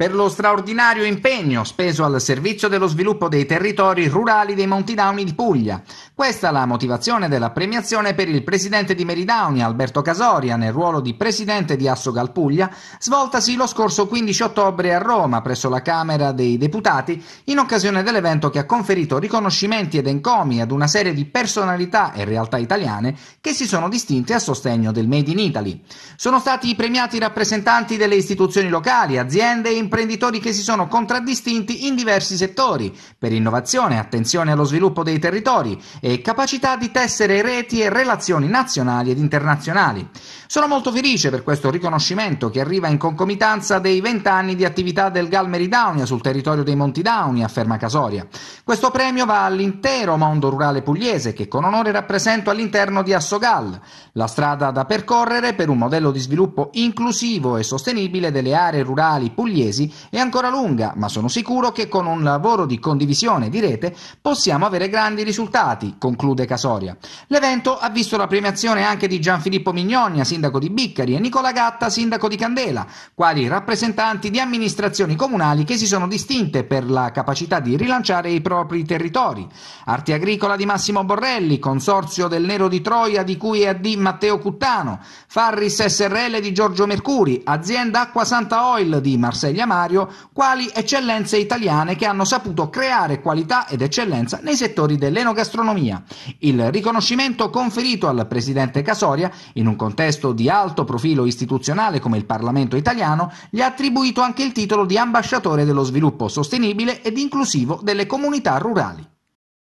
per lo straordinario impegno speso al servizio dello sviluppo dei territori rurali dei Monti Dauni di Puglia. Questa è la motivazione della premiazione per il presidente di Meridauni, Alberto Casoria, nel ruolo di presidente di Assogal Puglia, svoltasi lo scorso 15 ottobre a Roma presso la Camera dei Deputati in occasione dell'evento che ha conferito riconoscimenti ed encomi ad una serie di personalità e realtà italiane che si sono distinte a sostegno del Made in Italy. Sono stati premiati rappresentanti delle istituzioni locali, aziende e imprese imprenditori che si sono contraddistinti in diversi settori, per innovazione, attenzione allo sviluppo dei territori e capacità di tessere reti e relazioni nazionali ed internazionali. Sono molto felice per questo riconoscimento che arriva in concomitanza dei vent'anni di attività del Galmeri Daunia sul territorio dei Monti Dauni, afferma Casoria. Questo premio va all'intero mondo rurale pugliese che con onore rappresento all'interno di Assogal, la strada da percorrere per un modello di sviluppo inclusivo e sostenibile delle aree rurali pugliesi mesi è ancora lunga, ma sono sicuro che con un lavoro di condivisione di rete possiamo avere grandi risultati, conclude Casoria. L'evento ha visto la premiazione anche di Gianfilippo Mignogna, sindaco di Biccari, e Nicola Gatta, sindaco di Candela, quali rappresentanti di amministrazioni comunali che si sono distinte per la capacità di rilanciare i propri territori. Arti Agricola di Massimo Borrelli, Consorzio del Nero di Troia di cui è AD Matteo Cuttano, Farris SRL di Giorgio Mercuri, Azienda Acqua Santa Oil di Marseglia Mario quali eccellenze italiane che hanno saputo creare qualità ed eccellenza nei settori dell'enogastronomia. Il riconoscimento conferito al presidente Casoria, in un contesto di alto profilo istituzionale come il Parlamento italiano, gli ha attribuito anche il titolo di ambasciatore dello sviluppo sostenibile ed inclusivo delle comunità rurali.